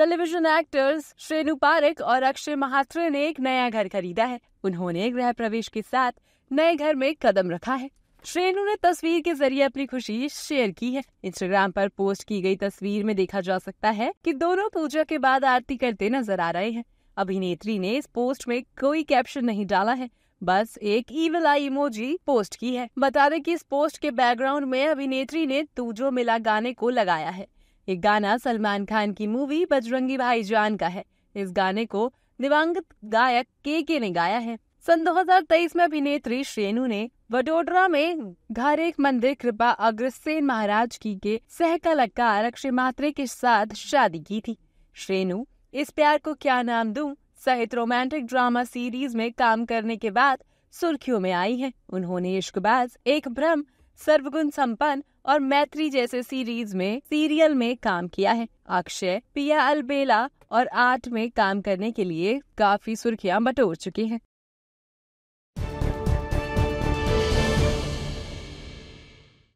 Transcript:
Television actors श्रेनु Pareek और अक्षय महात्रे ने एक नया घर खरीदा है उन्होंने गृह प्रवेश के साथ नए घर में कदम रखा है श्रेनु ने तस्वीर के जरिए अपनी खुशी शेयर की है इंस्टाग्राम पर पोस्ट की गई तस्वीर में देखा जा सकता है कि दोनों पूजा के बाद आरती करते नजर आ रहे हैं अभिनेत्री ने इस पोस्ट में कोई कैप्शन नहीं डाला है बस एक ईवल आई इमोजी पोस्ट की है बता दें कि इस पोस्ट के बैकग्राउंड में अभिनेत्री ने तूजो मिला गाने को लगाया है ये गाना सलमान खान की मूवी बजरंगी भाई जान का है इस गाने को दिवंगत गायक के के ने गाया है सन 2023 में अभिनेत्री श्रेणु ने वडोदरा में घर एक मंदिर कृपा अग्रसेन महाराज की के सह कलाकार अक्षय मात्रे के साथ शादी की थी श्रेणु इस प्यार को क्या नाम दूं सहित रोमांटिक ड्रामा सीरीज में काम करने के बाद सुर्खियों में आई हैं। उन्होंने इश्कबाज एक भ्रम सर्वगुण संपन्न और मैत्री जैसे सीरीज में सीरियल में काम किया है अक्षय पिया अलबेला और आर्ट में काम करने के लिए काफी सुर्खियां बटोर चुके हैं